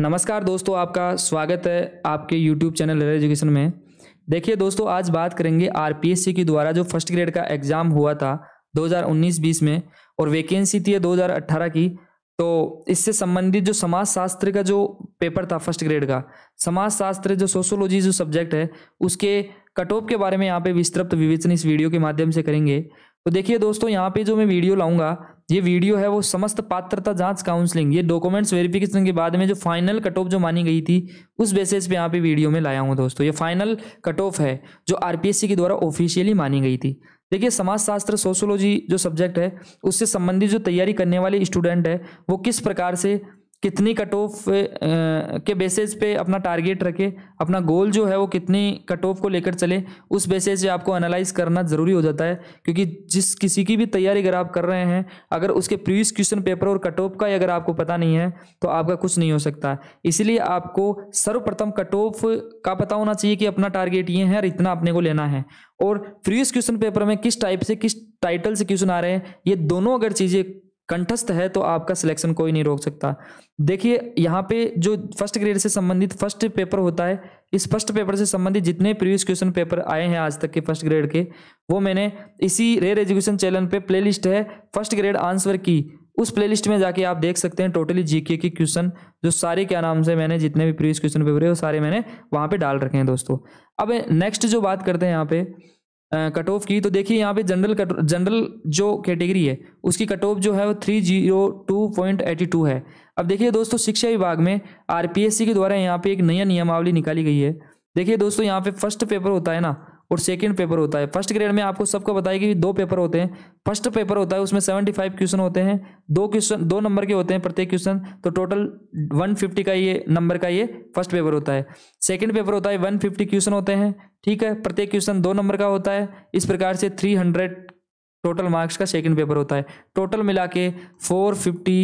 नमस्कार दोस्तों आपका स्वागत है आपके यूट्यूब चैनल रेयर एजुकेशन में देखिए दोस्तों आज बात करेंगे सी के द्वारा जो फर्स्ट ग्रेड का एग्ज़ाम हुआ था 2019-20 में और वैकेंसी थी 2018 की तो इससे संबंधित जो समाज शास्त्र का जो पेपर था फर्स्ट ग्रेड का समाज शास्त्र जो सोशोलॉजी जो सब्जेक्ट है उसके कट ऑफ के बारे में यहाँ पे विस्तृत विवेचन इस वीडियो के माध्यम से करेंगे तो देखिए दोस्तों यहाँ पे जो मैं वीडियो लाऊंगा ये वीडियो है वो समस्त पात्रता जांच काउंसलिंग ये डॉक्यूमेंट्स वेरिफिकेशन के बाद में जो फाइनल कट ऑफ जो मानी गई थी उस बेसिस पे यहाँ पे वीडियो में लाया हूँ दोस्तों ये फाइनल कट ऑफ है जो आरपीएससी के द्वारा ऑफिशियली मानी गई थी देखिए समाजशास्त्र सोशोलॉजी जो सब्जेक्ट है उससे संबंधित जो तैयारी करने वाले स्टूडेंट है वो किस प्रकार से कितनी कट ऑफ के बेसिस पे अपना टारगेट रखे अपना गोल जो है वो कितनी कट ऑफ को लेकर चले उस बेसिस पे आपको एनालाइज करना ज़रूरी हो जाता है क्योंकि जिस किसी की भी तैयारी अगर आप कर रहे हैं अगर उसके प्रीवियस क्वेश्चन पेपर और कट ऑफ का अगर आपको पता नहीं है तो आपका कुछ नहीं हो सकता इसलिए आपको सर्वप्रथम कट ऑफ का पता होना चाहिए कि अपना टारगेट ये है और इतना अपने को लेना है और प्रीवियस क्वेश्चन पेपर में किस टाइप से किस टाइटल से क्वेश्चन आ रहे हैं ये दोनों अगर चीज़ें कंठस्थ है तो आपका सिलेक्शन कोई नहीं रोक सकता देखिए यहाँ पे जो फर्स्ट ग्रेड से संबंधित फर्स्ट पेपर होता है इस फर्स्ट पेपर से संबंधित जितने प्रीवियस क्वेश्चन पेपर आए हैं आज तक के फर्स्ट ग्रेड के वो मैंने इसी रेयर एजुकेशन चैनल पे प्लेलिस्ट है फर्स्ट ग्रेड आंसर की उस प्लेलिस्ट में जाके आप देख सकते हैं टोटली जीके के क्वेश्चन जो सारे क्या नाम से मैंने जितने भी प्रीवियस क्वेश्चन पेपर है वो सारे मैंने वहाँ पे डाल रखे हैं दोस्तों अब नेक्स्ट जो बात करते हैं यहाँ पे कट ऑफ की तो देखिए यहाँ पे जनरल जनरल जो कैटेगरी है उसकी कट ऑफ जो है वो three zero two point eighty two है अब देखिए दोस्तों शिक्षा विभाग में आरपीएससी के द्वारा यहाँ पे एक नया नियमावली निकाली गई है देखिए दोस्तों यहाँ पे फर्स्ट पेपर होता है ना और सेकेंड पेपर होता है फर्स्ट ग्रेड में आपको सबको बताया कि दो पेपर होते हैं फर्स्ट पेपर होता है उसमें सेवेंटी फाइव क्वेश्चन होते हैं दो क्वेश्चन दो नंबर के होते हैं प्रत्येक क्वेश्चन तो टोटल वन फिफ्टी का ये नंबर का ये फर्स्ट पेपर होता है सेकेंड पेपर होता है वन फिफ्टी क्वेश्चन होते हैं ठीक है प्रत्येक क्वेश्चन दो नंबर का होता है इस प्रकार से थ्री हंड्रेड टोटल मार्क्स का सेकेंड पेपर होता है टोटल मिला के फोर फिफ्टी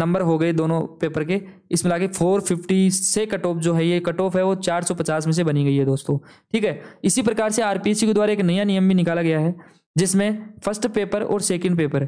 नंबर हो गए दोनों पेपर के इसमें लाके फोर फिफ्टी से कट ऑफ जो है ये कट ऑफ है वो चार सौ पचास में से बनी गई है दोस्तों ठीक है इसी प्रकार से आरपीएससी के द्वारा एक नया नियम भी निकाला गया है जिसमें फर्स्ट पेपर और सेकेंड पेपर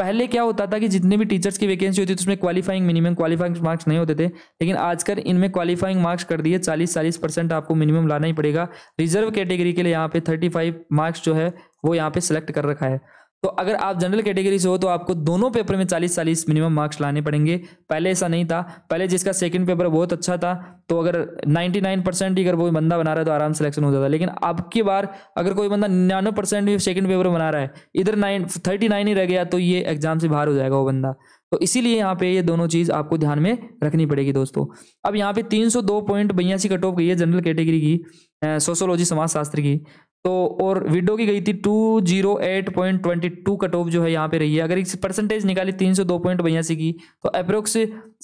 पहले क्या होता था कि जितने भी टीचर्स की वैकेंसी होती थी उसमें क्वालिफाइंग मिनिमम क्वालिफाइंग मार्क्स नहीं होते थे लेकिन आजकल इनमें क्वालिफाइंग मार्क्स कर दिए चालीस चालीस परसेंट आपको मिनिमम लाना ही पड़ेगा रिजर्व कैटेगरी के लिए यहाँ पे थर्टी फाइव मार्क्स जो है वो यहाँ पे सिलेक्ट कर रखा है तो अगर आप जनरल कैटेगरी से हो तो आपको दोनों पेपर में चालीस चालीस मिनिमम मार्क्स लाने पड़ेंगे पहले ऐसा नहीं था पहले जिसका सेकंड पेपर बहुत अच्छा था तो अगर 99 परसेंट ही अगर वो बंदा बना रहा है तो आराम सेलेक्शन हो जाता लेकिन अब की बार अगर कोई बंदा निन्यानवे परसेंट भी सेकेंड पेपर बना रहा है इधर नाइन थर्टी नाइन ही रह गया तो ये एग्जाम से बाहर हो जाएगा वो बंदा तो इसीलिए यहाँ पे ये दोनों चीज़ आपको ध्यान में रखनी पड़ेगी दोस्तों अब यहाँ पे तीन सौ दो पॉइंट बयासी कट ऑफ गई है जनरल कैटेगरी की सोशोलॉजी समाजशास्त्र की तो और विडो की गई थी two zero eight point twenty two cut off जो है यहाँ पे रही है अगर इस परसेंटेज निकाली तीन सौ दो पॉइंट बयासी की तो अप्रोक्स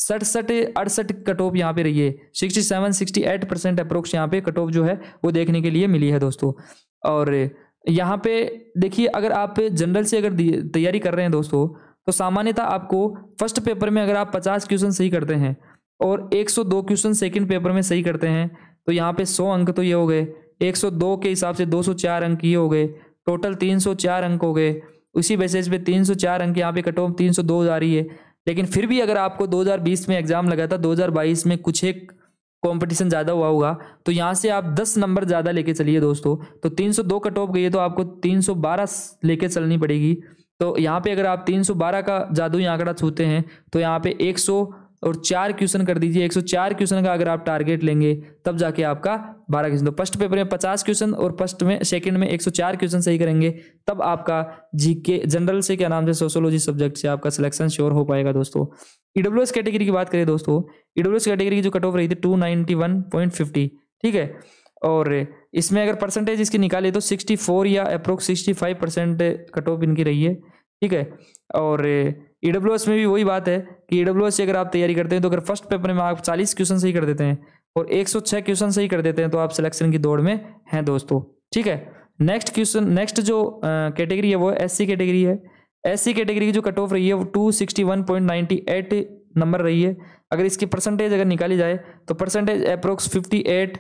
सड़सठ अड़सठ कट ऑफ यहाँ पे रही है sixty seven sixty eight percent approx यहाँ पे कट ऑफ जो है वो देखने के लिए मिली है दोस्तों और यहाँ पे देखिए अगर आप जनरल से अगर तैयारी कर रहे हैं दोस्तों तो सामान्यतः आपको फर्स्ट पेपर में अगर आप पचास क्वेश्चन सही करते हैं और दो क्वेश्चन सेकेंड पेपर में सही करते हैं तो यहाँ पे सौ अंक तो ये हो गए 102 के हिसाब से 204 अंक ये हो गए टोटल 304 अंक हो गए उसी बेसिस पे 304 अंक यहाँ पे कट ऑफ दो आ रही है लेकिन फिर भी अगर आपको 2020 में एग्ज़ाम लगा था 2022 में कुछ एक कंपटीशन ज़्यादा हुआ होगा तो यहाँ से आप 10 नंबर ज़्यादा लेके चलिए दोस्तों तो 302 कट ऑफ गई है तो आपको 312 लेके चलनी पड़ेगी तो यहाँ पे अगर आप 312 का जादू आंकड़ा छूते हैं तो यहाँ पे सौ और चार क्वेश्चन कर दीजिए 104 क्वेश्चन का अगर आप टारगेट लेंगे तब जाके आपका बारह क्वेश्चन तो फर्स्ट पेपर में पचास क्वेश्चन और फर्स्ट में सेकंड में 104 क्वेश्चन सही करेंगे तब आपका जीके जनरल से क्या नाम से सोशोलॉजी सब्जेक्ट से आपका सिलेक्शन श्योर हो पाएगा दोस्तों ईडब्ल्यू e कैटेगरी की बात करें दोस्तों ईडब्ल्यू e कैटेगरी की जो कट ऑफ रही थी टू ठीक है और इसमें अगर परसेंटेज इसकी निकाले तो सिक्सटी या approx sixty percent cut off इनकी रही है ठीक है और ई e में भी वही बात है कि डब्ल्यू एस अगर आप तैयारी करते हैं तो अगर फर्स्ट पेपर में आप चालीस क्वेश्चन सही कर देते हैं और एक सौ छह क्वेश्चन सही कर देते हैं तो आप सिलेक्शन की दौड़ में हैं दोस्तों ठीक है नेक्स्ट क्वेश्चन नेक्स्ट जो कैटेगरी है वो एस सी कैटेगरी है एस सी कैटेगरी की जो कट ऑफ रही है वो two sixty one point ninety eight number रही है अगर इसकी परसेंटेज अगर निकाली जाए तो percentage approx fifty eight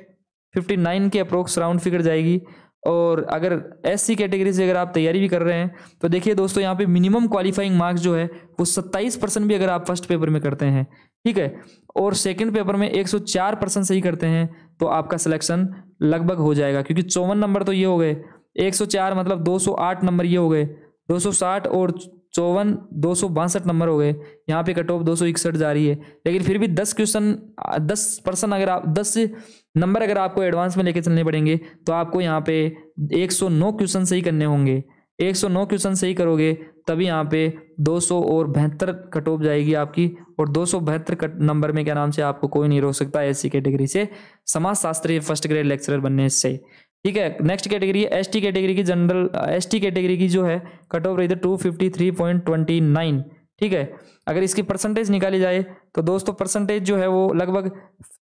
fifty nine के अप्रोक्स राउंड फिगर जाएगी और अगर एस सी कैटेगरी से अगर आप तैयारी भी कर रहे हैं तो देखिए दोस्तों यहाँ पे मिनिमम क्वालिफाइंग मार्क्स जो है वो 27 परसेंट भी अगर आप फर्स्ट पेपर में करते हैं ठीक है और सेकंड पेपर में 104 परसेंट सही करते हैं तो आपका सिलेक्शन लगभग हो जाएगा क्योंकि चौवन नंबर तो ये हो गए एक मतलब दो नंबर ये हो गए दो और चौवन दो नंबर हो गए यहाँ पे कट ऑफ दो जा रही है लेकिन फिर भी दस क्वेश्चन दस परसेंट अगर आप दस नंबर अगर आपको एडवांस में लेके चलने पड़ेंगे तो आपको यहाँ पे 109 क्वेश्चन सही करने होंगे 109 क्वेश्चन सही करोगे तभी यहाँ पे 200 और बेहतर कट ऑफ जाएगी आपकी और दो सौ बेहतर नंबर में क्या नाम से आपको कोई नहीं रोक सकता एस कैटेगरी से समाज शास्त्री फर्स्ट ग्रेड लेक्चरर बनने से ठीक है next category S T category की जनरल एस टी कैटेगरी की जो है कट ऑफ रही थी two fifty three point twenty nine ठीक है अगर इसकी परसेंटेज निकाली जाए तो दोस्तों परसेंटेज जो है वो लगभग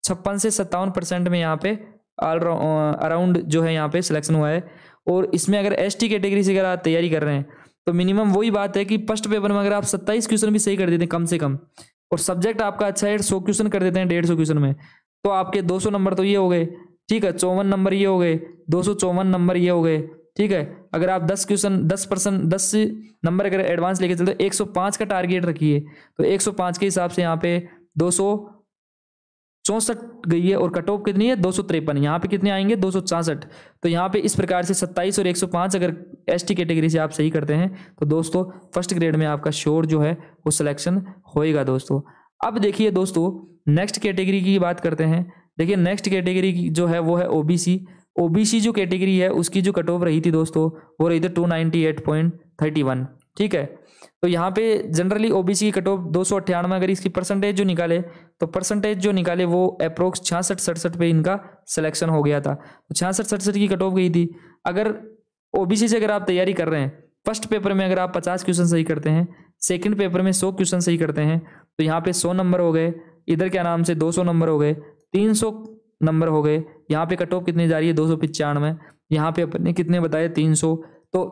छप्पन से सत्तावन परसेंट में यहाँ पे ऑल अराउंड जो है यहाँ पे सिलेक्शन हुआ है और इसमें अगर एस टी कैटेगरी से अगर आप तैयारी कर रहे हैं तो मिनिमम वही बात है कि फर्स्ट पेपर में अगर आप सत्ताईस क्वेश्चन भी सही कर देते हैं कम से कम और सब्जेक्ट आपका अच्छा है सौ क्वेश्चन कर देते हैं डेढ़ सौ क्वेश्चन में तो आपके दो सौ नंबर तो ये हो गए ठीक है चौवन नंबर ये हो गए दो सौ चौवन नंबर ये हो गए ठीक है अगर आप दस क्वेश्चन दस परसेंट दस नंबर अगर एडवांस लेके चलते एक सौ पाँच का टारगेट रखिए तो एक सौ पाँच के हिसाब से यहाँ पे दो सौ चौंसठ गई है और कट ऑफ कितनी है दो सौ तिरपन यहाँ पे कितने आएंगे दो सौ चासठ तो यहाँ पे इस प्रकार से सत्ताईस और एक सौ पाँच अगर एस टी कैटेगरी से आप सही करते हैं तो दोस्तों फर्स्ट ग्रेड में आपका श्योर जो है वो सिलेक्शन होएगा दोस्तों अब देखिए दोस्तों नेक्स्ट कैटेगरी की बात करते हैं देखिए नेक्स्ट कैटेगरी जो है वो है ओबीसी ओबीसी जो कैटेगरी है उसकी जो कट ऑफ रही थी दोस्तों वो रही थी two ninety eight point thirty one ठीक है तो यहाँ पे जनरली ओबीसी की कट ऑफ दो सौ अट्ठानवे अगर इसकी परसेंटेज जो निकाले तो परसेंटेज जो निकाले वो अप्रोक्स छियासठ सड़सठ पे इनका सिलेक्शन हो गया था तो छियासठ सड़सठ की कट ऑफ गई थी अगर ओबीसी से अगर आप तैयारी कर रहे हैं फर्स्ट पेपर में अगर आप पचास क्वेश्चन सही करते हैं सेकेंड पेपर में सौ क्वेश्चन सही करते हैं तो यहाँ पे सौ नंबर हो गए इधर क्या नाम से दो सौ नंबर हो गए तीन सौ नंबर हो गए यहाँ पे कट ऑफ कितनी जा रही है दो सौ पिचानवे यहाँ पे अपने कितने बताए तीन सौ तो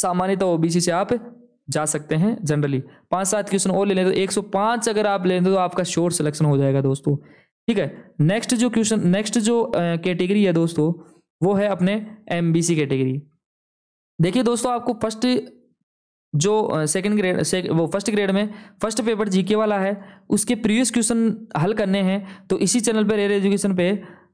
सामान्यतः ओबीसी से आप जा सकते हैं जनरली पांच सात क्वेश्चन और ले लें तो एक सौ पाँच अगर आप लेते तो आपका शोर्ट सिलेक्शन हो जाएगा दोस्तों ठीक है नेक्स्ट जो क्वेश्चन नेक्स्ट जो कैटेगरी है दोस्तों वो है अपने सी कैटेगरी देखिए दोस्तों आपको फर्स्ट जो सेकंड ग्रेड से वो फर्स्ट ग्रेड में फर्स्ट पेपर जीके वाला है उसके प्रीवियस क्वेश्चन हल करने हैं तो इसी चैनल पर रेयर एजुकेशन पे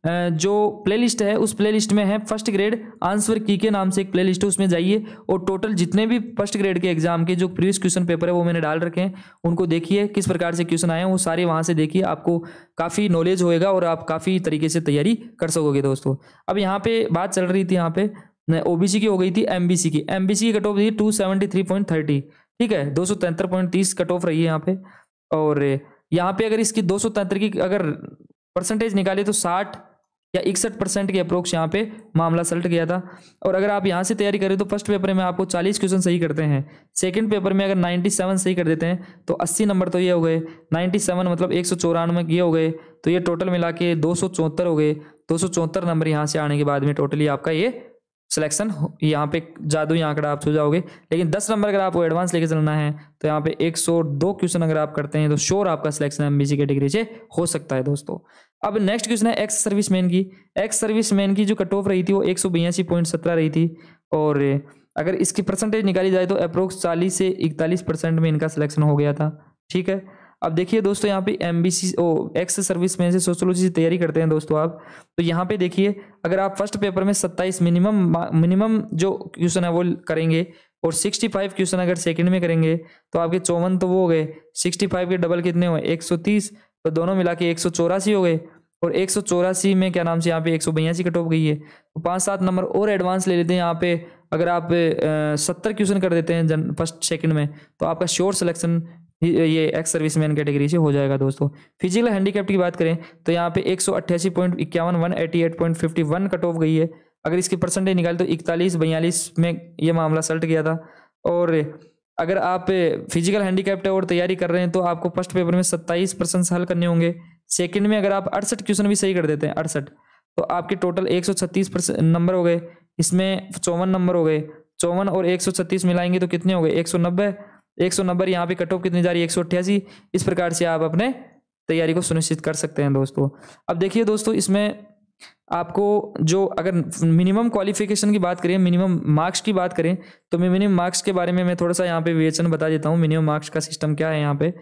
जो प्लेलिस्ट है उस प्लेलिस्ट में है फर्स्ट ग्रेड आंसर की के नाम से एक प्लेलिस्ट है उसमें जाइए और टोटल जितने भी फर्स्ट ग्रेड के एग्जाम के जो प्रीवियस क्वेश्चन पेपर है वो मैंने डाल रखे हैं उनको देखिए किस प्रकार से क्वेश्चन आए हैं वो सारे वहाँ से देखिए आपको काफ़ी नॉलेज होएगा और आप काफ़ी तरीके से तैयारी कर सकोगे दोस्तों अब यहाँ पर बात चल रही थी यहाँ पर नहीं ओबीसी की हो गई थी एमबीसी की एमबीसी की कट ऑफ थी two seventy three point thirty ठीक है दो सौ तिहत्तर पॉइंट तीस कट ऑफ रही है यहाँ पे और यहाँ पे अगर इसकी दो सौ तिहत्तर की अगर परसेंटेज निकाली तो साठ या इकसठ परसेंट के अप्रोक्स यहाँ पे मामला सल्ट गया था और अगर आप यहाँ से तैयारी करें तो फर्स्ट पेपर में आपको 40 क्वेश्चन सही करते हैं सेकंड पेपर में अगर 97 सही कर देते हैं तो 80 नंबर तो ये हो गए 97 मतलब एक ये हो गए तो ये टोटल मिला के दो हो गए दो नंबर यहाँ से आने के बाद में टोटली आपका ये सिलेक्शन यहाँ पे जादू यहाँ आंकड़ा आप जाओगे लेकिन दस नंबर अगर आपको एडवांस लेके चलना है तो यहाँ पे एक सौ दो क्वेश्चन अगर आप करते हैं तो श्योर आपका सिलेक्शन एम कैटेगरी से हो सकता है दोस्तों अब नेक्स्ट क्वेश्चन है एक्स सर्विस मैन की एक्स सर्विस मैन की जो कट ऑफ रही थी वो एक रही थी और अगर इसकी परसेंटेज निकाली जाए तो अप्रोक्स चालीस से इकतालीस परसेंट में इनका सिलेक्शन हो गया था ठीक है अब देखिए दोस्तों यहाँ पे M B C O ex service में से सोशोलॉजी से तैयारी करते हैं दोस्तों आप तो यहाँ पे देखिए अगर आप फर्स्ट पेपर में सत्ताईस मिनिमम मिनिमम जो क्वेश्चन है वो करेंगे और सिक्सटी फाइव क्वेश्चन अगर सेकंड में करेंगे तो आपके चौवन तो वो हो गए सिक्सटी फाइव के डबल कितने हुए एक सौ तीस तो दोनों मिला के एक सौ चौरासी हो गए और एक सौ चौरासी में क्या नाम से यहाँ पे एक सौ बयासी कट ऑफ गई है तो पाँच सात नंबर और एडवांस ले लेते हैं यहाँ पे अगर आप सत्तर क्वेश्चन कर देते हैं जन फर्स्ट सेकंड में तो आपका श्योर सिलेक्शन ये एक्स सर्विस मैन कैटेगरी से हो जाएगा दोस्तों फिजिकल हैंडीकैप की बात करें तो यहाँ पे एक सौ अट्ठासी पॉइंट इक्यावन one eighty eight point fifty one cut off गई है अगर इसकी परसेंटेज निकाले तो इकतालीस बयालीस में ये मामला सल्ट गया था और अगर आप फिजिकल हैंडीकैप्ट और तैयारी कर रहे हैं तो आपको फर्स्ट पेपर में सत्ताईस परसेंट हल करने होंगे सेकेंड में अगर आप अड़सठ क्वेश्चन भी सही कर देते हैं अड़सठ तो आपके टोटल एक सौ छत्तीस परसेंट नंबर हो गए इसमें चौवन नंबर हो गए चौवन और एक सौ छत्तीस मिलाएंगे तो कितने हो गए एक सौ नब्बे एक सौ नंबर यहाँ पे कट ऑफ कितनी जा रही है एक सौ अट्ठासी इस प्रकार से आप अपने तैयारी को सुनिश्चित कर सकते हैं दोस्तों अब देखिए दोस्तों इसमें आपको जो अगर मिनिमम क्वालिफिकेशन की बात करें मिनिमम मार्क्स की बात करें तो मैं मिनिमम मार्क्स के बारे में मैं थोड़ा सा यहाँ पे विवेचन बता देता हूँ मिनिमम मार्क्स का सिस्टम क्या है यहाँ पे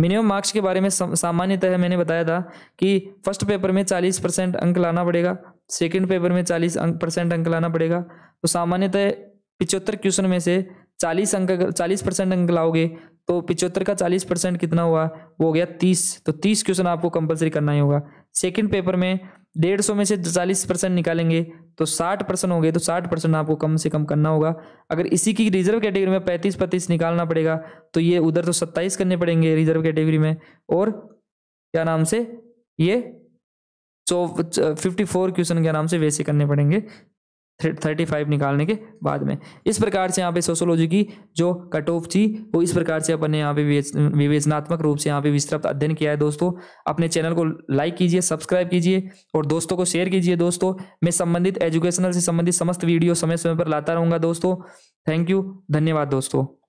मिनिमम मार्क्स के बारे में सामान्यतः मैंने बताया था कि फर्स्ट पेपर में चालीस परसेंट अंक लाना पड़ेगा सेकेंड पेपर में चालीस अंक परसेंट अंक लाना पड़ेगा तो सामान्यतः पिचहत्तर क्वेश्चन में से चालीस अंक चालीस परसेंट अंक लाओगे तो पिचहत्तर का चालीस परसेंट कितना हुआ वो हो गया तीस तो तीस क्वेश्चन आपको कंपलसरी करना ही होगा सेकेंड पेपर में डेढ़ सौ में से चालीस परसेंट निकालेंगे तो साठ परसेंट हो गए तो साठ परसेंट आपको कम से कम करना होगा अगर इसी की रिजर्व कैटेगरी में पैंतीस पैंतीस निकालना पड़ेगा तो ये उधर तो सत्ताईस करने पड़ेंगे रिजर्व कैटेगरी में और क्या नाम से ये फिफ्टी फोर क्वेश्चन के नाम से वैसे करने पड़ेंगे थर्टी फाइव निकालने के बाद में इस प्रकार से यहाँ पे सोशोलॉजी की जो कट ऑफ थी वो इस प्रकार से अपन ने यहाँ पे विवेचनात्मक रूप से यहाँ पे विस्तृत अध्ययन किया है दोस्तों अपने चैनल को लाइक कीजिए सब्सक्राइब कीजिए और दोस्तों को शेयर कीजिए दोस्तों मैं संबंधित एजुकेशनल से संबंधित समस्त वीडियो समय समय पर लाता रहूँगा दोस्तों थैंक यू धन्यवाद दोस्तों